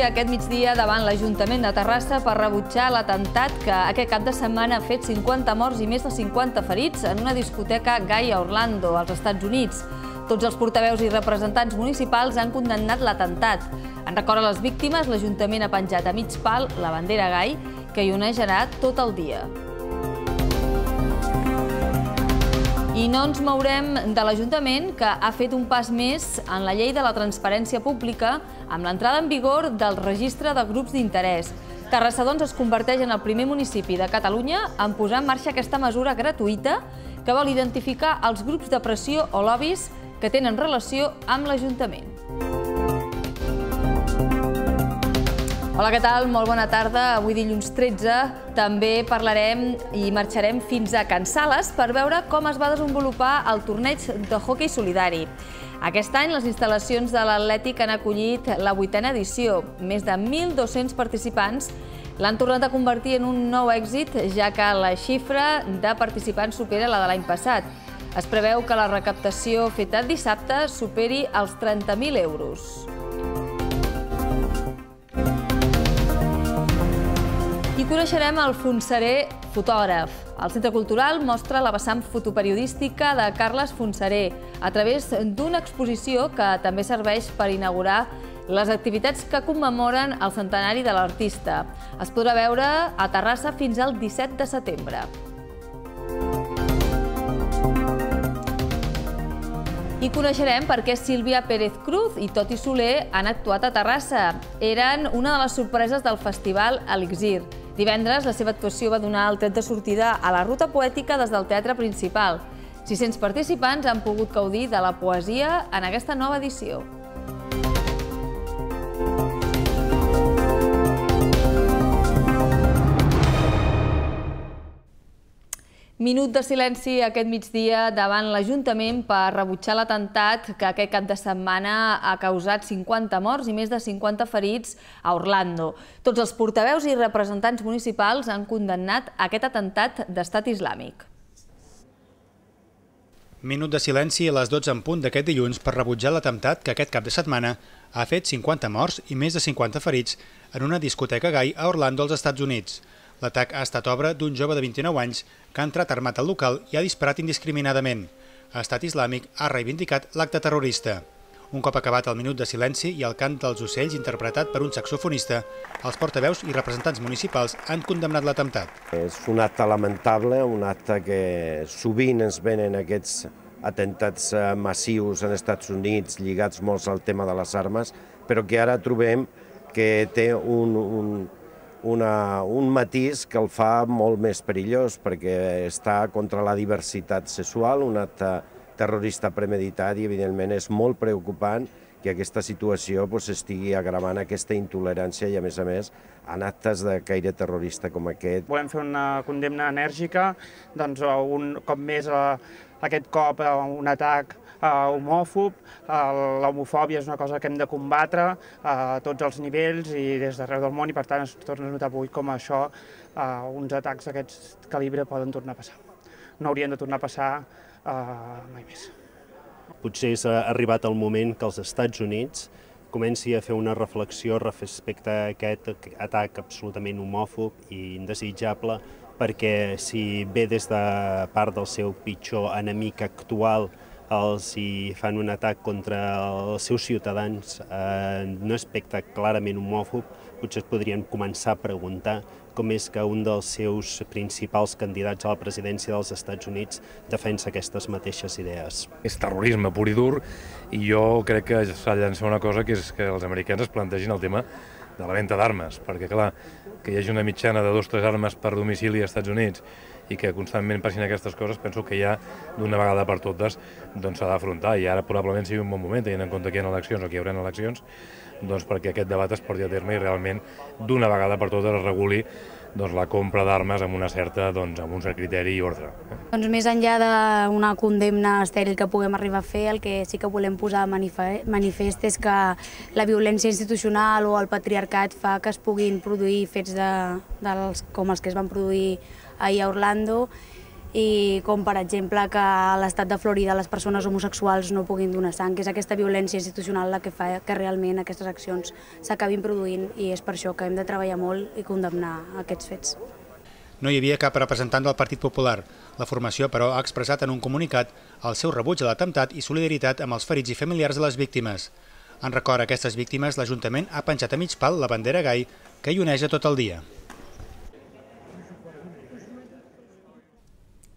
avui aquest migdia davant l'Ajuntament de Terrassa per rebutjar l'atemptat que aquest cap de setmana ha fet 50 morts i més de 50 ferits en una discoteca gai a Orlando, als Estats Units. Tots els portaveus i representants municipals han condemnat l'atemptat. En record a les víctimes, l'Ajuntament ha penjat a mig pal la bandera gai que hi onejarà tot el dia. I no ens mourem de l'Ajuntament, que ha fet un pas més en la llei de la transparència pública amb l'entrada en vigor del registre de grups d'interès. Terrassa, doncs, es converteix en el primer municipi de Catalunya en posar en marxa aquesta mesura gratuïta que vol identificar els grups de pressió o lobbies que tenen relació amb l'Ajuntament. Hola, què tal? Molt bona tarda. Avui dilluns 13 també parlarem i marxarem fins a Can Sales per veure com es va desenvolupar el torneig de hockey solidari. Aquest any les instal·lacions de l'Atlètic han acollit la vuitena edició. Més de 1.200 participants l'han tornat a convertir en un nou èxit, ja que la xifra de participants supera la de l'any passat. Es preveu que la recaptació feta dissabte superi els 30.000 euros. Coneixerem el Fonseré, fotògraf. El Centre Cultural mostra la vessant fotoperiodística de Carles Fonseré a través d'una exposició que també serveix per inaugurar les activitats que commemoren el centenari de l'artista. Es podrà veure a Terrassa fins al 17 de setembre. I coneixerem per què Sílvia Pérez Cruz i Toti Soler han actuat a Terrassa. Eren una de les sorpreses del festival Elixir. Divendres, la seva actuació va donar el tret de sortida a la ruta poètica des del teatre principal. 600 participants han pogut gaudir de la poesia en aquesta nova edició. Minut de silenci aquest migdia davant l'Ajuntament per rebutjar l'atemptat que aquest cap de setmana ha causat 50 morts i més de 50 ferits a Orlando. Tots els portaveus i representants municipals han condemnat aquest atemptat d'estat islàmic. Minut de silenci a les 12 en punt d'aquest dilluns per rebutjar l'atemptat que aquest cap de setmana ha fet 50 morts i més de 50 ferits en una discoteca gai a Orlando, als Estats Units. L'atac ha estat obra d'un jove de 29 anys que ha entrat armat al local i ha disparat indiscriminadament. Estat Islàmic ha reivindicat l'acte terrorista. Un cop acabat el minut de silenci i el cant dels ocells interpretat per un saxofonista, els portaveus i representants municipals han condemnat l'atemptat. És un acte lamentable, un acte que sovint ens venen aquests atemptats eh, massius en Estats Units lligats molts al tema de les armes, però que ara trobem que té un, un, una, un matís que el fa molt més perillós perquè està contra la diversitat sexual, un acte terrorista premeditat i evidentment és molt preocupant que aquesta situació pues, estigui agravant aquesta intolerància i, a més a més, en actes de caire terrorista com aquest. Volem fer una condemna enèrgica, doncs, un cop més, a, aquest cop, a un atac eh, homòfob, eh, l'homofòbia és una cosa que hem de combatre eh, a tots els nivells i des d'arreu del món i per tant es torna a notar avui com això eh, uns atacs d'aquest calibre poden tornar a passar. No haurien de tornar a passar eh, mai més. Potser s'ha arribat el moment que els Estats Units comenci a fer una reflexió respecte a aquest atac absolutament homòfob i indesitjable, perquè si ve des de part del seu pitjor enemic actual els hi fan un atac contra els seus ciutadans en eh, un aspecte clarament homòfob, potser es podrien començar a preguntar com és que un dels seus principals candidats a la presidència dels Estats Units defensa aquestes mateixes idees. És terrorisme pur i dur i jo crec que s'ha llançat una cosa que és que els americans es plantegin el tema de la venda d'armes, perquè clar, que hi hagi una mitjana de dos o tres armes per domicili als Estats Units i que constantment passin aquestes coses, penso que ja d'una vegada per totes doncs, s'ha doncs, d'afrontar i ara probablement sigui un bon moment, tenint en compte que hi ha eleccions o que hi haurà eleccions, doncs perquè aquest debat es porti a terme i realment d'una vegada per totes es reguli doncs, la compra d'armes amb una certa, doncs, amb un cert criteri i ordre. Doncs més enllà d'una condemna estèril que puguem arribar a fer, el que sí que volem posar manifest és que la violència institucional o el patriarcat fa que es puguin produir fets de, dels, com els que es van produir ahir a Orlando i com per exemple que a l'estat de Florida les persones homosexuals no puguin donar sang, que és aquesta violència institucional la que fa que realment aquestes accions s'acabin produint i és per això que hem de treballar molt i condemnar aquests fets. No hi havia cap representant del Partit Popular. La formació, però, ha expressat en un comunicat el seu rebuig a l'atemptat i solidaritat amb els ferits i familiars de les víctimes. En record a aquestes víctimes, l'Ajuntament ha penjat a mig pal la bandera gai que hi uneix a tot el dia.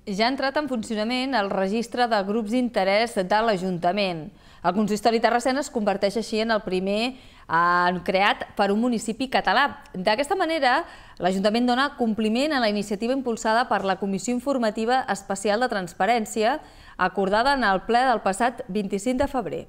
ja ha entrat en funcionament el registre de grups d'interès de l'Ajuntament. El consistori terrassent es converteix així en el primer eh, creat per un municipi català. D'aquesta manera, l'Ajuntament dona compliment a la iniciativa impulsada per la Comissió Informativa Especial de Transparència, acordada en el ple del passat 25 de febrer.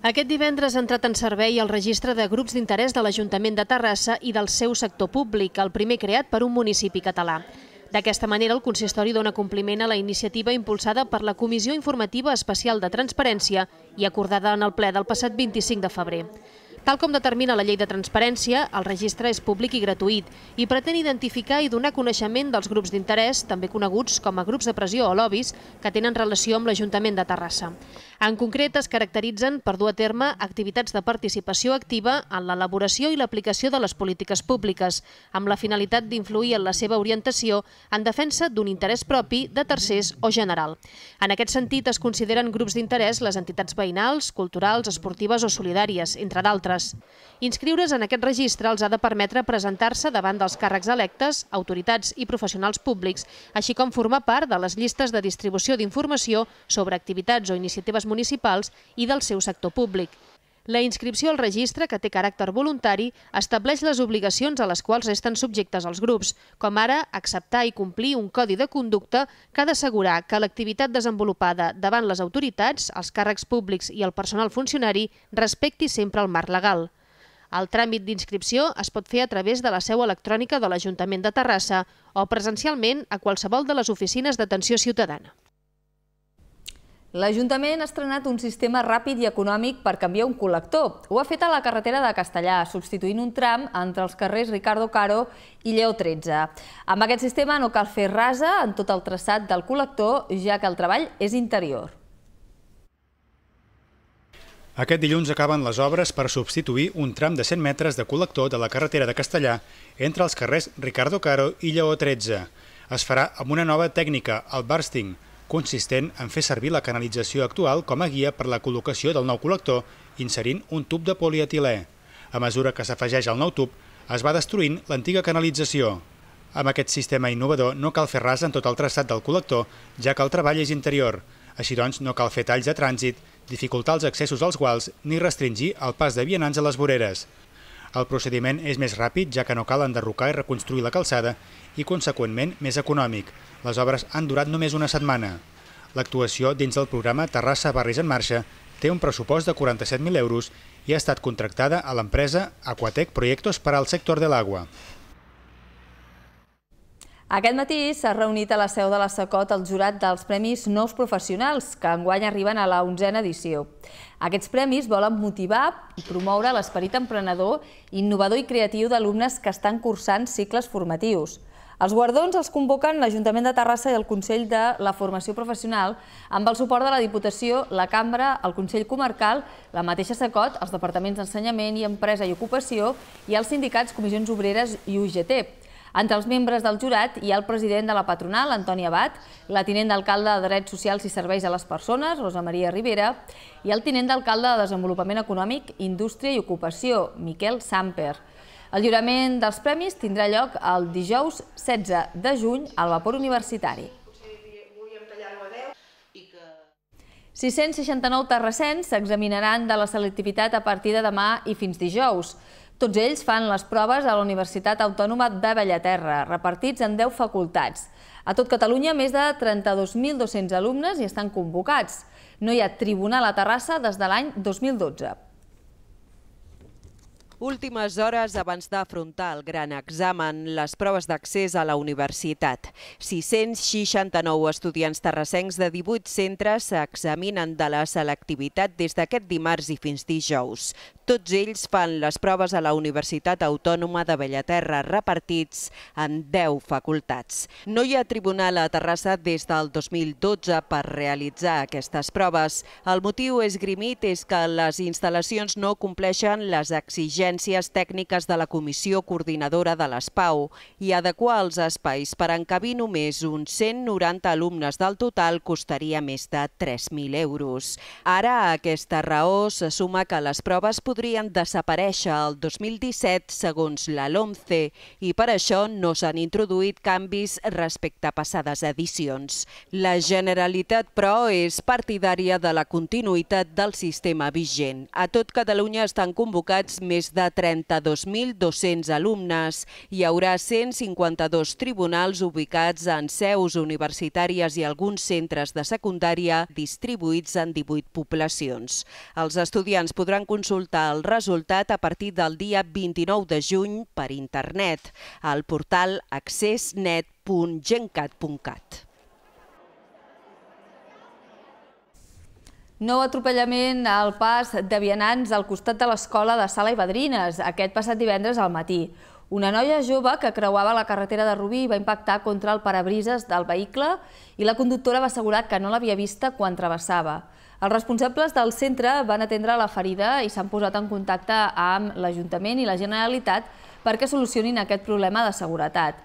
Aquest divendres ha entrat en servei el registre de grups d'interès de l'Ajuntament de Terrassa i del seu sector públic, el primer creat per un municipi català. D'aquesta manera, el consistori dona compliment a la iniciativa impulsada per la Comissió Informativa Especial de Transparència i acordada en el ple del passat 25 de febrer. Tal com determina la llei de transparència, el registre és públic i gratuït i pretén identificar i donar coneixement dels grups d'interès, també coneguts com a grups de pressió o lobbies, que tenen relació amb l'Ajuntament de Terrassa. En concret, es caracteritzen per dur a terme activitats de participació activa en l'elaboració i l'aplicació de les polítiques públiques, amb la finalitat d'influir en la seva orientació en defensa d'un interès propi de tercers o general. En aquest sentit, es consideren grups d'interès les entitats veïnals, culturals, esportives o solidàries, entre d'altres. Inscriure's en aquest registre els ha de permetre presentar-se davant dels càrrecs electes, autoritats i professionals públics, així com formar part de les llistes de distribució d'informació sobre activitats o iniciatives municipals i del seu sector públic. La inscripció al registre, que té caràcter voluntari, estableix les obligacions a les quals resten subjectes els grups, com ara acceptar i complir un codi de conducta que ha d'assegurar que l'activitat desenvolupada davant les autoritats, els càrrecs públics i el personal funcionari respecti sempre el marc legal. El tràmit d'inscripció es pot fer a través de la seu electrònica de l'Ajuntament de Terrassa o presencialment a qualsevol de les oficines d'atenció ciutadana. L'Ajuntament ha estrenat un sistema ràpid i econòmic per canviar un col·lector. Ho ha fet a la carretera de Castellà, substituint un tram entre els carrers Ricardo Caro i Lleó 13. Amb aquest sistema no cal fer rasa en tot el traçat del col·lector, ja que el treball és interior. Aquest dilluns acaben les obres per substituir un tram de 100 metres de col·lector de la carretera de Castellà entre els carrers Ricardo Caro i Lleó 13. Es farà amb una nova tècnica, el bursting, consistent en fer servir la canalització actual com a guia per la col·locació del nou col·lector, inserint un tub de polietilè. A mesura que s'afegeix al nou tub, es va destruint l'antiga canalització. Amb aquest sistema innovador no cal fer res en tot el traçat del col·lector, ja que el treball és interior. Així doncs, no cal fer talls de trànsit, dificultar els accessos als guals ni restringir el pas de vianants a les voreres. El procediment és més ràpid, ja que no cal enderrocar i reconstruir la calçada i, conseqüentment, més econòmic. Les obres han durat només una setmana. L'actuació dins del programa Terrassa Barris en Marxa té un pressupost de 47.000 euros i ha estat contractada a l'empresa Aquatec Proyectos per al sector de l'agua. Aquest matí s'ha reunit a la seu de la Sacot el jurat dels Premis Nous Professionals, que enguany arriben a la 11a edició. Aquests premis volen motivar i promoure l'esperit emprenedor, innovador i creatiu d'alumnes que estan cursant cicles formatius. Els guardons els convoquen l'Ajuntament de Terrassa i el Consell de la Formació Professional amb el suport de la Diputació, la Cambra, el Consell Comarcal, la mateixa SACOT, els Departaments d'Ensenyament i Empresa i Ocupació i els sindicats Comissions Obreres i UGT. Entre els membres del jurat hi ha el president de la patronal, Antoni Abad, la tinent d'alcalde de Drets Socials i Serveis a les Persones, Rosa Maria Rivera, i el tinent d'alcalde de Desenvolupament Econòmic, Indústria i Ocupació, Miquel Samper. El lliurament dels premis tindrà lloc el dijous 16 de juny al Vapor Universitari. 669 terrassens s'examinaran de la selectivitat a partir de demà i fins dijous. Tots ells fan les proves a la Universitat Autònoma de Bellaterra, repartits en 10 facultats. A tot Catalunya, més de 32.200 alumnes hi estan convocats. No hi ha tribunal a Terrassa des de l'any 2012 últimes hores abans d'afrontar el gran examen, les proves d'accés a la universitat. 669 estudiants terrassencs de 18 centres s'examinen de la selectivitat des d'aquest dimarts i fins dijous. Tots ells fan les proves a la Universitat Autònoma de Bellaterra, repartits en 10 facultats. No hi ha tribunal a Terrassa des del 2012 per realitzar aquestes proves. El motiu esgrimit és que les instal·lacions no compleixen les exigències exigències tècniques de la Comissió Coordinadora de l'ESPAU i adequar els espais per encabir només uns 190 alumnes del total costaria més de 3.000 euros. Ara, a aquesta raó, se suma que les proves podrien desaparèixer el 2017 segons la LOMCE i per això no s'han introduït canvis respecte a passades edicions. La Generalitat, però, és partidària de la continuïtat del sistema vigent. A tot Catalunya estan convocats més de de 32.200 alumnes. Hi haurà 152 tribunals ubicats en seus universitàries i alguns centres de secundària distribuïts en 18 poblacions. Els estudiants podran consultar el resultat a partir del dia 29 de juny per internet al portal accessnet.gencat.cat. Nou atropellament al pas de vianants al costat de l'escola de Sala i Badrines, aquest passat divendres al matí. Una noia jove que creuava la carretera de Rubí va impactar contra el parabrises del vehicle i la conductora va assegurar que no l'havia vista quan travessava. Els responsables del centre van atendre la ferida i s'han posat en contacte amb l'Ajuntament i la Generalitat perquè solucionin aquest problema de seguretat.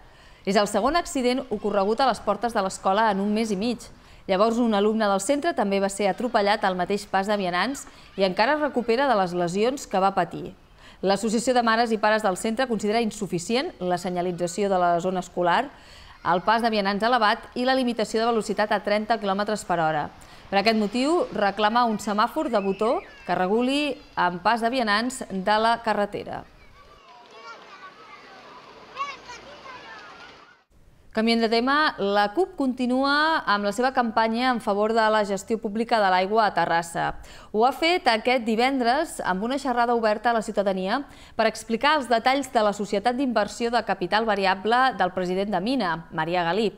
És el segon accident ocorregut a les portes de l'escola en un mes i mig. Llavors, un alumne del centre també va ser atropellat al mateix pas de vianants i encara es recupera de les lesions que va patir. L'Associació de Mares i Pares del Centre considera insuficient la senyalització de la zona escolar, el pas de vianants elevat i la limitació de velocitat a 30 km per hora. Per aquest motiu, reclama un semàfor de botó que reguli en pas de vianants de la carretera. Canviant de tema, la CUP continua amb la seva campanya en favor de la gestió pública de l'aigua a Terrassa. Ho ha fet aquest divendres amb una xerrada oberta a la ciutadania per explicar els detalls de la Societat d'Inversió de Capital Variable del president de Mina, Maria Galí.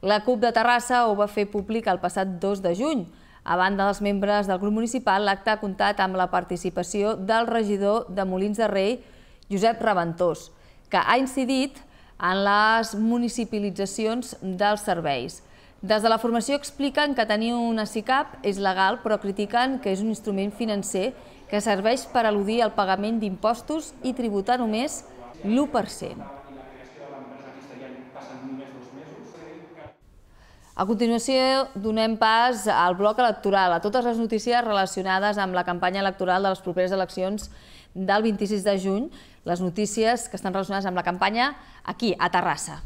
La CUP de Terrassa ho va fer públic el passat 2 de juny. A banda dels membres del grup municipal, l'acte ha comptat amb la participació del regidor de Molins de Rei, Josep Reventós, que ha incidit en en les municipalitzacions dels serveis. Des de la formació expliquen que tenir una SICAP és legal, però critiquen que és un instrument financer que serveix per al·ludir el pagament d'impostos i tributar només l'1%. A continuació, donem pas al bloc electoral, a totes les notícies relacionades amb la campanya electoral de les properes eleccions electorals del 26 de juny les notícies que estan relacionades amb la campanya aquí, a Terrassa.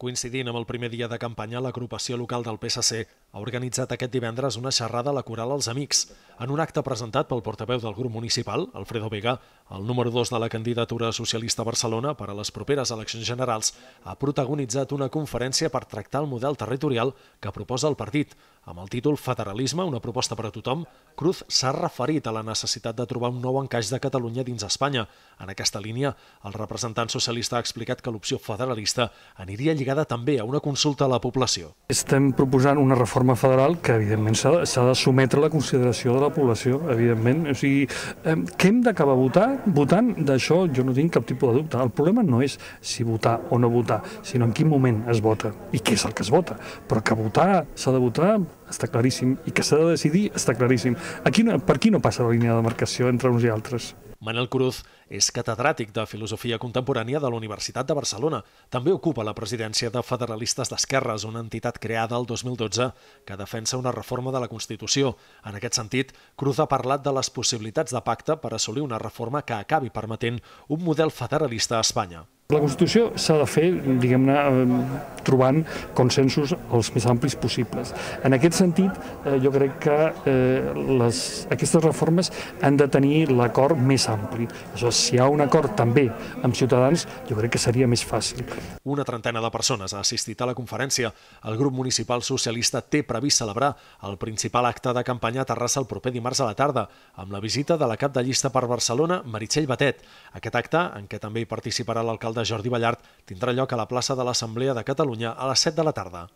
Coincidint amb el primer dia de campanya, l'agrupació local del PSC ha organitzat aquest divendres una xerrada a la Coral als Amics. En un acte presentat pel portaveu del grup municipal, Alfredo Vega, el número 2 de la candidatura socialista a Barcelona per a les properes eleccions generals, ha protagonitzat una conferència per tractar el model territorial que proposa el partit. Amb el títol Federalisme, una proposta per a tothom, Cruz s'ha referit a la necessitat de trobar un nou encaix de Catalunya dins Espanya. En aquesta línia, el representant socialista ha explicat que l'opció federalista aniria lligada lligada també a una consulta a la població. Estem proposant una reforma federal que, evidentment, s'ha de sometre a la consideració de la població, evidentment. O sigui, eh, què hem d'acabar votant? Votant d'això jo no tinc cap tipus de dubte. El problema no és si votar o no votar, sinó en quin moment es vota i què és el que es vota. Però que votar s'ha de votar està claríssim i que s'ha de decidir està claríssim. Aquí no, per aquí no passa la línia de demarcació entre uns i altres. Manel Cruz és catedràtic de Filosofia Contemporània de la Universitat de Barcelona. També ocupa la presidència de Federalistes d'Esquerres, una entitat creada el 2012 que defensa una reforma de la Constitució. En aquest sentit, Cruz ha parlat de les possibilitats de pacte per assolir una reforma que acabi permetent un model federalista a Espanya. La Constitució s'ha de fer, diguem-ne, eh, trobant consensos els més amplis possibles. En aquest sentit, eh, jo crec que eh, les, aquestes reformes han de tenir l'acord més ampli. Això, si hi ha un acord també amb Ciutadans, jo crec que seria més fàcil. Una trentena de persones ha assistit a la conferència. El grup municipal socialista té previst celebrar el principal acte de campanya a Terrassa el proper dimarts a la tarda, amb la visita de la cap de llista per Barcelona, Meritxell Batet. Aquest acte, en què també hi participarà l'alcalde de Jordi Ballart tindrà lloc a la plaça de l'Assemblea de Catalunya a les 7 de la tarda.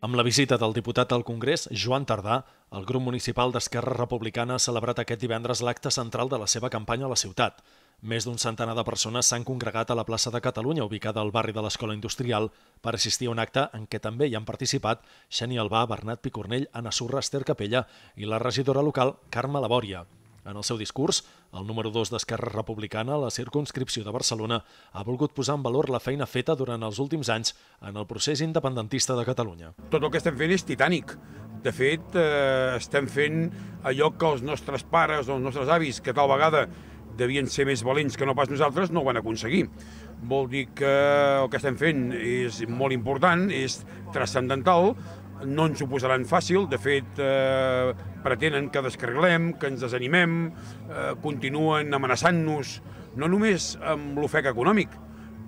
Amb la visita del diputat al Congrés, Joan Tardà, el grup municipal d'Esquerra Republicana ha celebrat aquest divendres l'acte central de la seva campanya a la ciutat. Més d'un centenar de persones s'han congregat a la plaça de Catalunya, ubicada al barri de l'Escola Industrial, per assistir a un acte en què també hi han participat Xeni Albà, Bernat Picornell, Anna Surra, Esther Capella i la regidora local Carme Labòria. En el seu discurs, el número 2 d'Esquerra Republicana a la circunscripció de Barcelona ha volgut posar en valor la feina feta durant els últims anys en el procés independentista de Catalunya. Tot el que estem fent és titànic. De fet, eh, estem fent allò que els nostres pares o els nostres avis, que tal vegada devien ser més valents que no pas nosaltres, no ho van aconseguir. Vol dir que el que estem fent és molt important, és transcendental, no ens ho posaran fàcil, de fet eh, pretenen que descarrilem, que ens desanimem, eh, continuen amenaçant-nos, no només amb l'ofec econòmic,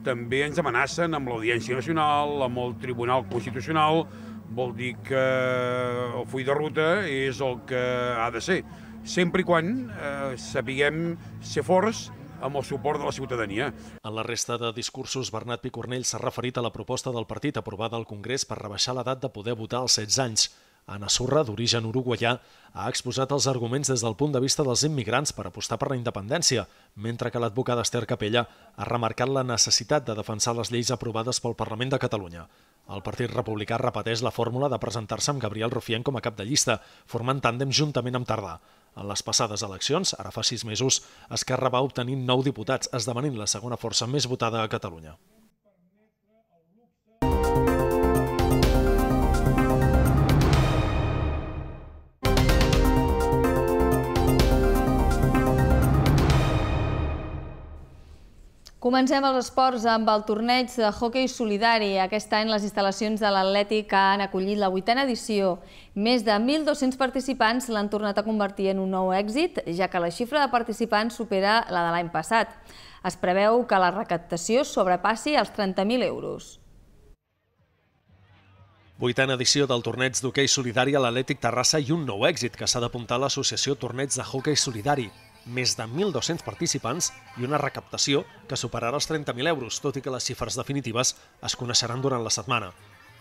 també ens amenacen amb l'Audiència Nacional, amb el Tribunal Constitucional, vol dir que el full de ruta és el que ha de ser sempre i quan eh, sapiguem ser forts amb el suport de la ciutadania. En la resta de discursos, Bernat Picornell s'ha referit a la proposta del partit aprovada al Congrés per rebaixar l'edat de poder votar als 16 anys. Anna Sorra, d'origen uruguaià, ha exposat els arguments des del punt de vista dels immigrants per apostar per la independència, mentre que l'advocada Esther Capella ha remarcat la necessitat de defensar les lleis aprovades pel Parlament de Catalunya. El Partit Republicà repeteix la fórmula de presentar-se amb Gabriel Rufián com a cap de llista, formant tàndem juntament amb Tardà. En les passades eleccions, ara fa sis mesos, Esquerra va obtenir nou diputats, esdevenint la segona força més votada a Catalunya. Comencem els esports amb el torneig de hoquei solidari. Aquest any les instal·lacions de l'Atlètic han acollit la vuitena edició. Més de 1.200 participants l'han tornat a convertir en un nou èxit, ja que la xifra de participants supera la de l'any passat. Es preveu que la recaptació sobrepassi els 30.000 euros. Vuitena edició del torneig d'hoquei solidari a l'Atlètic Terrassa i un nou èxit que s'ha d'apuntar a l'associació Torneig de Hockey Solidari més de 1.200 participants i una recaptació que superarà els 30.000 euros, tot i que les xifres definitives es coneixeran durant la setmana.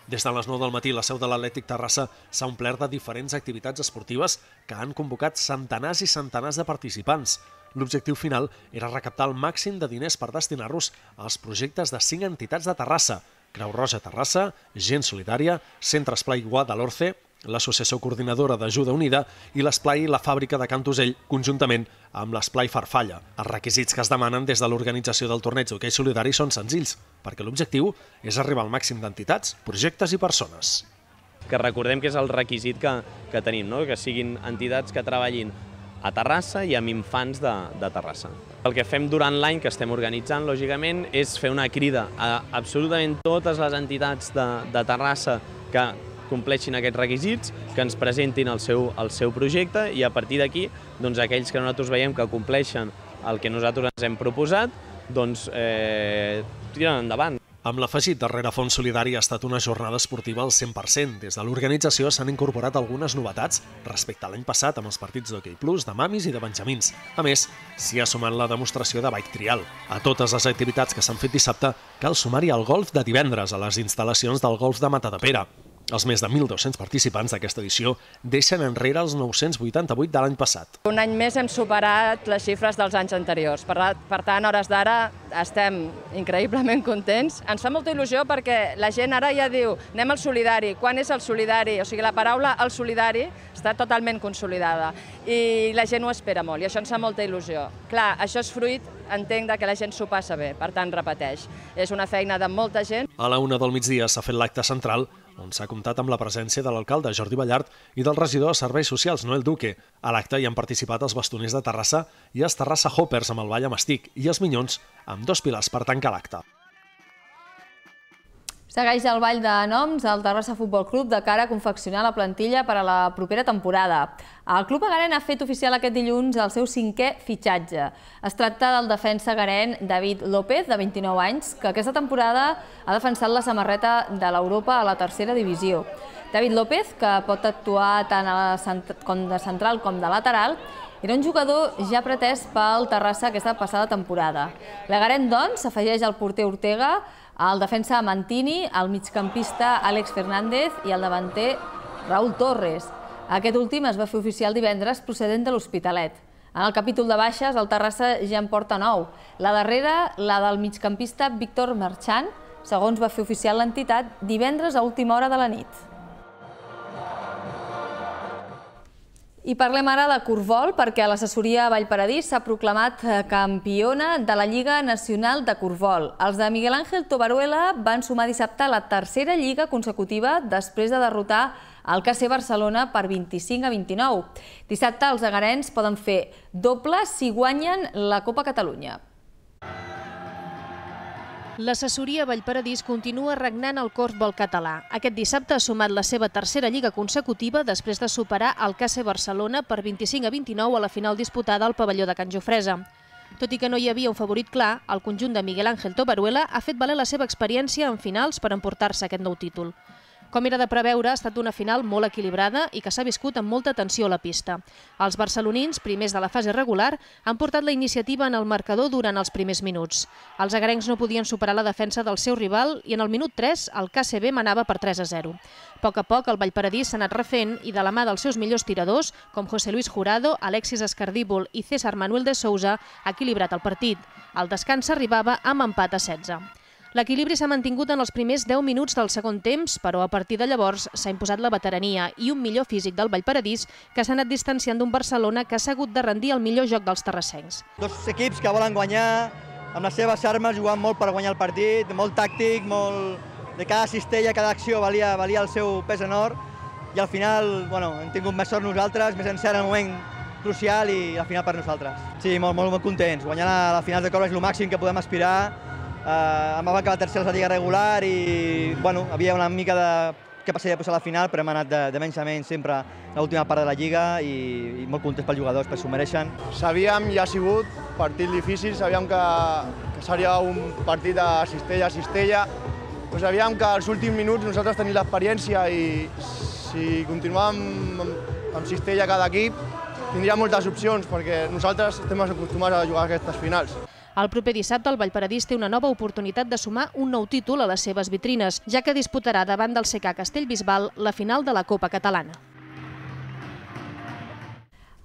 Des de les 9 del matí, la seu de l'Atlètic Terrassa s'ha omplert de diferents activitats esportives que han convocat centenars i centenars de participants. L'objectiu final era recaptar el màxim de diners per destinar-los als projectes de cinc entitats de Terrassa, Creu Roja Terrassa, Gent Solidària, Centre Esplai Guà de l'Orce, l'Associació Coordinadora d'Ajuda Unida i l'Esplai La Fàbrica de Can Tosell, conjuntament amb l'Esplai Farfalla. Els requisits que es demanen des de l'organització del torneig d'hoquei solidari són senzills, perquè l'objectiu és arribar al màxim d'entitats, projectes i persones. Que recordem que és el requisit que, que tenim, no? que siguin entitats que treballin a Terrassa i amb infants de, de Terrassa. El que fem durant l'any, que estem organitzant, lògicament, és fer una crida a absolutament totes les entitats de, de Terrassa que compleixin aquests requisits, que ens presentin el seu, el seu projecte i a partir d'aquí doncs, aquells que nosaltres veiem que compleixen el que nosaltres ens hem proposat, doncs eh, tiren endavant. Amb l'afegit de Rerefons Solidari ha estat una jornada esportiva al 100%. Des de l'organització s'han incorporat algunes novetats respecte a l'any passat amb els partits d'Hockey Plus, de Mamis i de Benjamins. A més, s'hi ha sumat la demostració de bike trial. A totes les activitats que s'han fet dissabte cal sumar-hi el golf de divendres a les instal·lacions del golf de Matadepera. Els més de 1.200 participants d'aquesta edició deixen enrere els 988 de l'any passat. Un any més hem superat les xifres dels anys anteriors. Per, per tant, hores d'ara estem increïblement contents. Ens fa molta il·lusió perquè la gent ara ja diu anem al solidari. Quan és el solidari? O sigui, la paraula el solidari està totalment consolidada i la gent ho espera molt i això ens fa molta il·lusió. Clar, això és fruit entenc que la gent s'ho passa bé, per tant repeteix. És una feina de molta gent. A la una del migdia s'ha fet l'acte central on s'ha comptat amb la presència de l'alcalde Jordi Ballart i del regidor de Serveis Socials Noel Duque. A l'acte hi han participat els bastoners de Terrassa i els Terrassa Hoppers amb el ball amb estic i els Minyons amb dos pilars per tancar l'acte. Segueix el ball de noms al Terrassa Futbol Club de cara a confeccionar la plantilla per a la propera temporada. El club Garen ha fet oficial aquest dilluns el seu cinquè fitxatge. Es tracta del defensa Garen David López, de 29 anys, que aquesta temporada ha defensat la samarreta de l'Europa a la tercera divisió. David López, que pot actuar tant a com de central com de lateral, era un jugador ja pretès pel Terrassa aquesta passada temporada. La Garen, doncs, s'afegeix al porter Ortega, el defensa Mantini, el migcampista Àlex Fernández i el davanter Raúl Torres. Aquest últim es va fer oficial divendres procedent de l'Hospitalet. En el capítol de baixes, el Terrassa ja en porta nou. La darrera, la del migcampista Víctor Marchant, segons va fer oficial l'entitat divendres a última hora de la nit. I parlem ara de Corvol perquè l'assessoria Vallparadís s'ha proclamat eh, campiona de la Lliga Nacional de Corvol. Els de Miguel Ángel Tobaruela van sumar dissabte la tercera Lliga consecutiva després de derrotar el KC Barcelona per 25 a 29. Dissabte els agarens poden fer doble si guanyen la Copa Catalunya. L'assessoria Vallparadís continua regnant el corfbol català. Aquest dissabte ha sumat la seva tercera lliga consecutiva després de superar el KC Barcelona per 25 a 29 a la final disputada al pavelló de Can Jofresa. Tot i que no hi havia un favorit clar, el conjunt de Miguel Ángel Tobaruela ha fet valer la seva experiència en finals per emportar-se aquest nou títol. Com era de preveure, ha estat una final molt equilibrada i que s'ha viscut amb molta tensió a la pista. Els barcelonins, primers de la fase regular, han portat la iniciativa en el marcador durant els primers minuts. Els agarencs no podien superar la defensa del seu rival i en el minut 3 el KCB manava per 3 a 0. A poc a poc el Vallparadís s'ha anat refent i de la mà dels seus millors tiradors, com José Luis Jurado, Alexis Escardíbol i César Manuel de Sousa, ha equilibrat el partit. El descans arribava amb empat a 16. L'equilibri s'ha mantingut en els primers 10 minuts del segon temps, però a partir de llavors s'ha imposat la veterania i un millor físic del Vallparadís que s'ha anat distanciant d'un Barcelona que s'ha hagut de rendir el millor joc dels terrassencs. Dos equips que volen guanyar amb les seves armes, jugant molt per guanyar el partit, molt tàctic, molt... de cada cistella, cada acció valia, valia el seu pes en or i al final bueno, hem tingut més sort nosaltres, més encert en el moment crucial i al final per nosaltres. Sí, molt, molt, molt contents. Guanyar la, la final de Corba és el màxim que podem aspirar Eh, em va acabar tercer a la Lliga regular i bueno, havia una mica de que passaria a la final, però hem anat de, de menys a menys sempre a l'última part de la Lliga i, i molt contents pels jugadors, perquè s'ho mereixen. Sabíem, ja ha sigut, partit difícil, sabíem que, que seria un partit de cistella a cistella, però sabíem que als últims minuts nosaltres tenim l'experiència i si continuàvem amb, amb cistella cada equip, tindria moltes opcions perquè nosaltres estem acostumats a jugar a aquestes finals. El proper dissabte el Vallparadís té una nova oportunitat de sumar un nou títol a les seves vitrines, ja que disputarà davant del CK Castellbisbal la final de la Copa Catalana.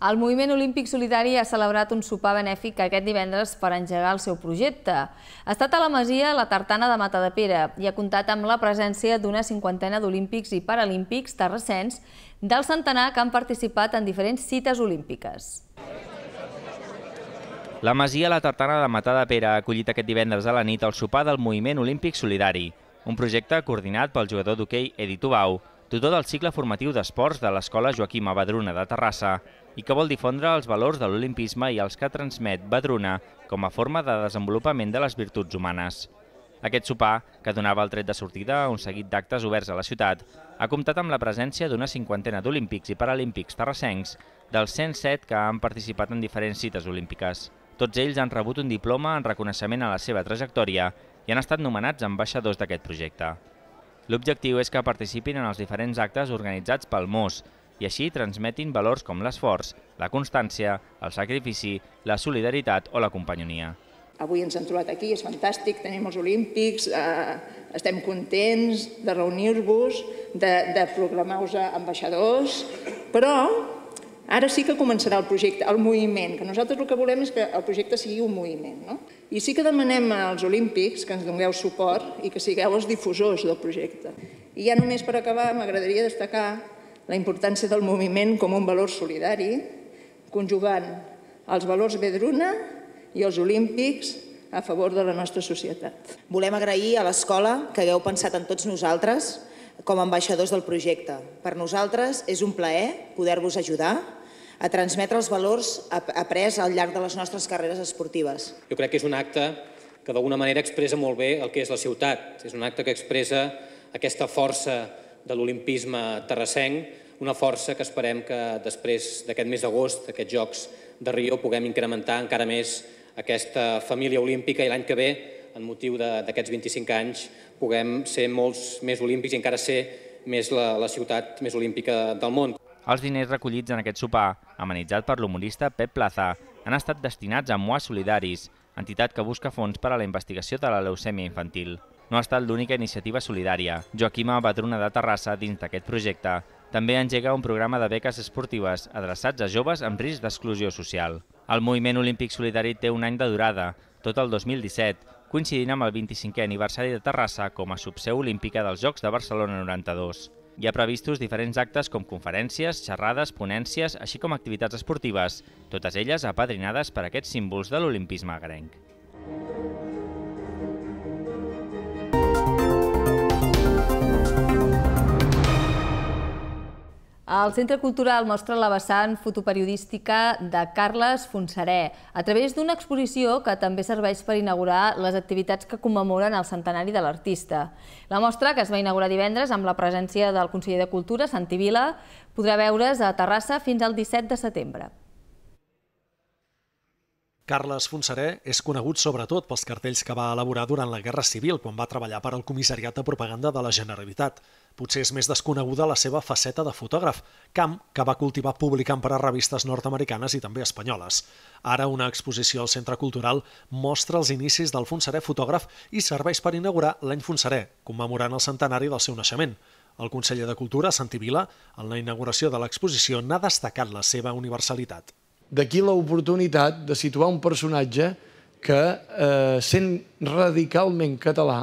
El Moviment Olímpic Solidari ha celebrat un sopar benèfic aquest divendres per engegar el seu projecte. Ha estat a la Masia la tartana de Mata de Pere i ha comptat amb la presència d'una cinquantena d'olímpics i paralímpics terracens del centenar que han participat en diferents cites olímpiques. La Masia La Tartana de Matà de Pere ha acollit aquest divendres a la nit el sopar del Moviment Olímpic Solidari, un projecte coordinat pel jugador d'hoquei Edi Tubau, tutor del cicle formatiu d'esports de l'Escola Joaquim Abadruna de Terrassa i que vol difondre els valors de l'olimpisme i els que transmet Badruna com a forma de desenvolupament de les virtuts humanes. Aquest sopar, que donava el tret de sortida a un seguit d'actes oberts a la ciutat, ha comptat amb la presència d'una cinquantena d'olímpics i paralímpics terrassencs dels 107 que han participat en diferents cites olímpiques. Tots ells han rebut un diploma en reconeixement a la seva trajectòria i han estat nomenats ambaixadors d'aquest projecte. L'objectiu és que participin en els diferents actes organitzats pel MOS i així transmetin valors com l'esforç, la constància, el sacrifici, la solidaritat o la companyonia. Avui ens hem trobat aquí, és fantàstic, tenim els olímpics, eh, estem contents de reunir-vos, de, de proclamar-vos ambaixadors, però Ara sí que començarà el projecte, el moviment, que nosaltres el que volem és que el projecte sigui un moviment. No? I sí que demanem als olímpics que ens dongueu suport i que sigueu els difusors del projecte. I ja només per acabar m'agradaria destacar la importància del moviment com un valor solidari, conjugant els valors Bedruna i els olímpics a favor de la nostra societat. Volem agrair a l'escola que hagueu pensat en tots nosaltres com a ambaixadors del projecte. Per nosaltres és un plaer poder-vos ajudar a transmetre els valors après al llarg de les nostres carreres esportives. Jo crec que és un acte que d'alguna manera expressa molt bé el que és la ciutat. És un acte que expressa aquesta força de l'olimpisme terrassenc, una força que esperem que després d'aquest mes d'agost, d'aquests Jocs de Rio, puguem incrementar encara més aquesta família olímpica i l'any que ve en motiu d'aquests 25 anys, puguem ser molts més olímpics i encara ser més la, la ciutat més olímpica del món. Els diners recollits en aquest sopar, amenitzat per l'humorista Pep Plaza, han estat destinats a Moa Solidaris, entitat que busca fons per a la investigació de la leucèmia infantil. No ha estat l'única iniciativa solidària. Joaquima Badruna de Terrassa, dins d'aquest projecte, també engega un programa de beques esportives adreçats a joves amb risc d'exclusió social. El moviment olímpic solidari té un any de durada, tot el 2017, coincidint amb el 25è aniversari de Terrassa com a subseu olímpica dels Jocs de Barcelona 92. Hi ha previstos diferents actes com conferències, xerrades, ponències, així com activitats esportives, totes elles apadrinades per aquests símbols de l'olimpisme agrenc. El Centre Cultural mostra la vessant fotoperiodística de Carles Fonseré a través d'una exposició que també serveix per inaugurar les activitats que commemoren el centenari de l'artista. La mostra, que es va inaugurar divendres amb la presència del conseller de Cultura, Santi Vila, podrà veure's a Terrassa fins al 17 de setembre. Carles Fonseré és conegut sobretot pels cartells que va elaborar durant la Guerra Civil quan va treballar per al Comissariat de Propaganda de la Generalitat. Potser és més desconeguda la seva faceta de fotògraf, camp que va cultivar publicant per a revistes nord-americanes i també espanyoles. Ara una exposició al Centre Cultural mostra els inicis del Fonseré fotògraf i serveix per inaugurar l'any Fonseré, commemorant el centenari del seu naixement. El conseller de Cultura, Santi Vila, en la inauguració de l'exposició n'ha destacat la seva universalitat. D'aquí l'oportunitat de situar un personatge que, eh, sent radicalment català,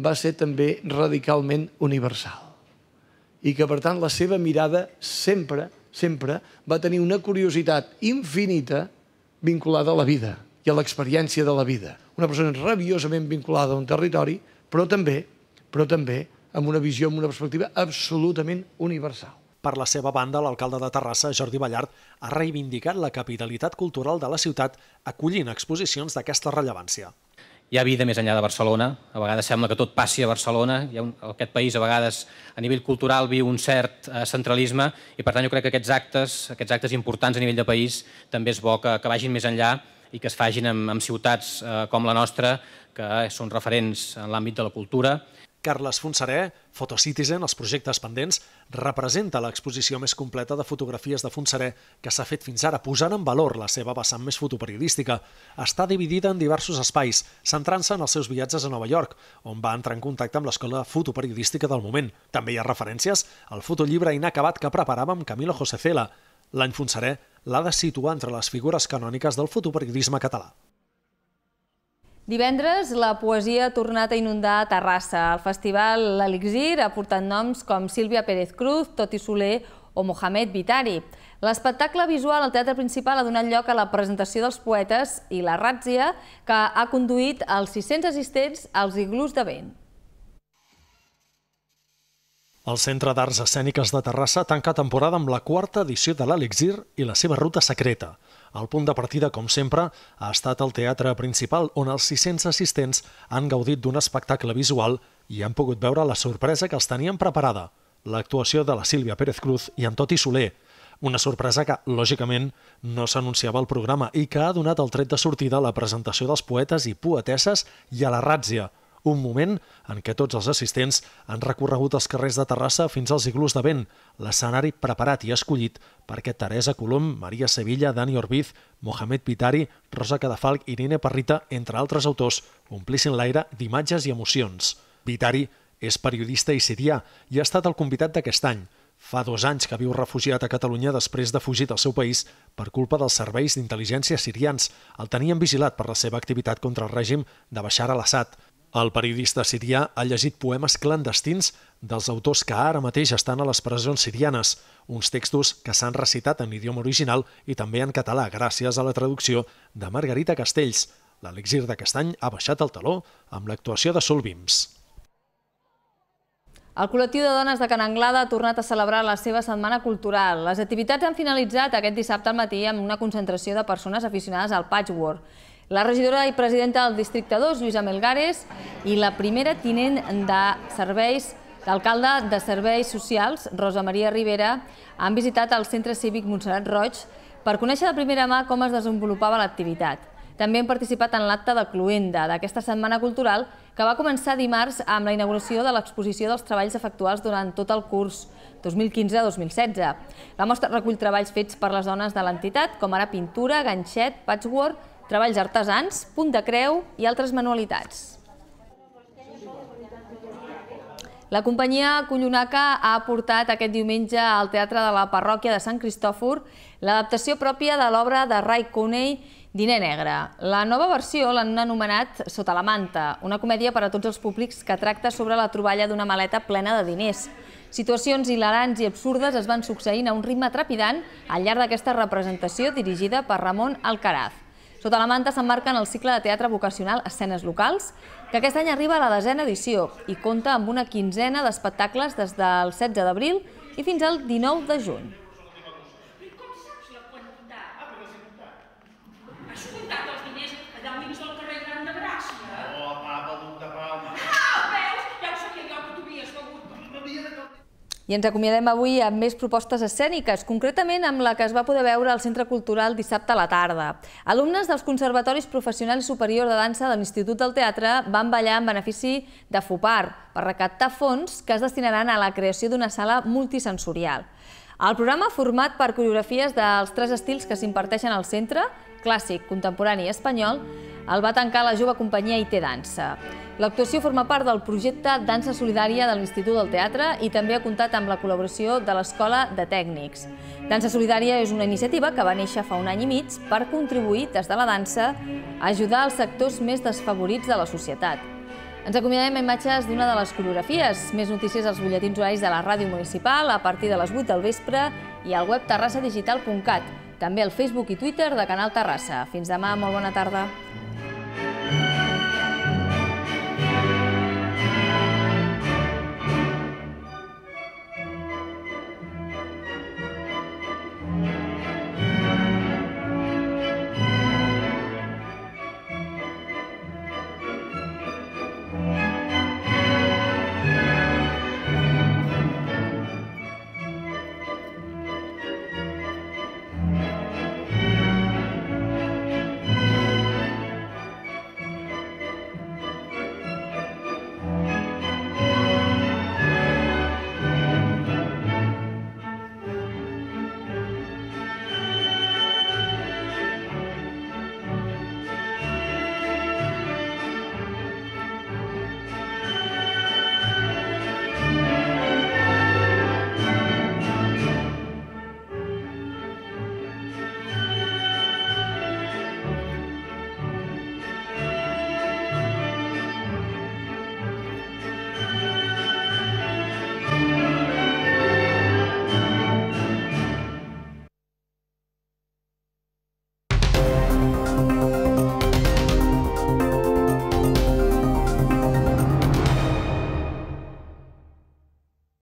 va ser també radicalment universal. I que, per tant, la seva mirada sempre, sempre va tenir una curiositat infinita vinculada a la vida i a l'experiència de la vida. Una persona rabiosament vinculada a un territori, però també, però també amb una visió, amb una perspectiva absolutament universal. Per la seva banda, l'alcalde de Terrassa, Jordi Ballart, ha reivindicat la capitalitat cultural de la ciutat acollint exposicions d'aquesta rellevància hi ha vida més enllà de Barcelona. A vegades sembla que tot passi a Barcelona. Hi ha un, aquest país a vegades a nivell cultural viu un cert eh, centralisme i per tant jo crec que aquests actes, aquests actes importants a nivell de país també és bo que, que vagin més enllà i que es fagin en, en ciutats eh, com la nostra que són referents en l'àmbit de la cultura Carles Fonseré, Photocitizen, els projectes pendents, representa l'exposició més completa de fotografies de Fonseré que s'ha fet fins ara, posant en valor la seva vessant més fotoperiodística. Està dividida en diversos espais, centrant-se en els seus viatges a Nova York, on va entrar en contacte amb l'escola fotoperiodística del moment. També hi ha referències al fotollibre inacabat que preparava amb Camilo Josefela. L'any Fonseré l'ha de situar entre les figures canòniques del fotoperiodisme català. Divendres, la poesia ha tornat a inundar Terrassa. El festival L'Elixir ha portat noms com Sílvia Pérez Cruz, Toti Soler o Mohamed Vitari. L'espectacle visual al Teatre Principal ha donat lloc a la presentació dels poetes i la ràtzia que ha conduït els 600 assistents als iglús de vent. El Centre d'Arts Escèniques de Terrassa tanca temporada amb la quarta edició de l'Elixir i la seva ruta secreta. El punt de partida, com sempre, ha estat el teatre principal, on els 600 assistents han gaudit d'un espectacle visual i han pogut veure la sorpresa que els tenien preparada, l'actuació de la Sílvia Pérez Cruz i en Toti Soler, una sorpresa que, lògicament, no s'anunciava al programa i que ha donat el tret de sortida a la presentació dels poetes i poetesses i a la ràtzia, un moment en què tots els assistents han recorregut els carrers de Terrassa fins als iglús de vent, l'escenari preparat i escollit perquè Teresa Colom, Maria Sevilla, Dani Orbiz, Mohamed Pitari, Rosa Cadafalc i Nina Parrita, entre altres autors, omplissin l'aire d'imatges i emocions. Pitari és periodista i sirià i ha estat el convidat d'aquest any. Fa dos anys que viu refugiat a Catalunya després de fugir del seu país per culpa dels serveis d'intel·ligència sirians. El tenien vigilat per la seva activitat contra el règim de Bashar al-Assad. El periodista sirià ha llegit poemes clandestins dels autors que ara mateix estan a les presons sirianes, uns textos que s'han recitat en idioma original i també en català gràcies a la traducció de Margarita Castells. L'elixir de Castany ha baixat el taló amb l'actuació de Solvims. El col·lectiu de dones de Can Anglada ha tornat a celebrar la seva setmana cultural. Les activitats han finalitzat aquest dissabte al matí amb una concentració de persones aficionades al patchwork la regidora i presidenta del districte 2, Lluïsa Melgares, i la primera tinent de serveis L'alcalde de Serveis Socials, Rosa Maria Rivera, han visitat el Centre Cívic Montserrat Roig per conèixer de primera mà com es desenvolupava l'activitat. També han participat en l'acte de Cluenda d'aquesta setmana cultural que va començar dimarts amb la inauguració de l'exposició dels treballs efectuals durant tot el curs 2015-2016. La mostra recull treballs fets per les dones de l'entitat, com ara pintura, ganxet, patchwork treballs artesans, punt de creu i altres manualitats. La companyia Collonaca ha aportat aquest diumenge al Teatre de la Parròquia de Sant Cristòfor l'adaptació pròpia de l'obra de Ray Cooney, Diner Negre. La nova versió l'han anomenat Sota la manta, una comèdia per a tots els públics que tracta sobre la troballa d'una maleta plena de diners. Situacions hilarants i absurdes es van succeint a un ritme trepidant al llarg d'aquesta representació dirigida per Ramon Alcaraz. Sota la manta s'emmarquen el cicle de teatre vocacional Escenes Locals, que aquest any arriba a la desena edició i compta amb una quinzena d'espectacles des del 16 d'abril i fins al 19 de juny. I ens acomiadem avui amb més propostes escèniques, concretament amb la que es va poder veure al Centre Cultural dissabte a la tarda. Alumnes dels Conservatoris Professionals Superior de Dansa de l'Institut del Teatre van ballar en benefici de FUPAR per recaptar fons que es destinaran a la creació d'una sala multisensorial. El programa, format per coreografies dels tres estils que s'imparteixen al centre, clàssic, contemporani espanyol, el va tancar la jove companyia IT Dansa. L'actuació forma part del projecte Dansa Solidària de l'Institut del Teatre i també ha comptat amb la col·laboració de l'Escola de Tècnics. Dansa Solidària és una iniciativa que va néixer fa un any i mig per contribuir, des de la dansa, a ajudar els sectors més desfavorits de la societat. Ens acomiadem a imatges d'una de les coreografies. Més notícies als butlletins horaris de la ràdio municipal a partir de les 8 del vespre i al web terrassadigital.cat també al Facebook i Twitter de Canal Terrassa. Fins demà, molt bona tarda.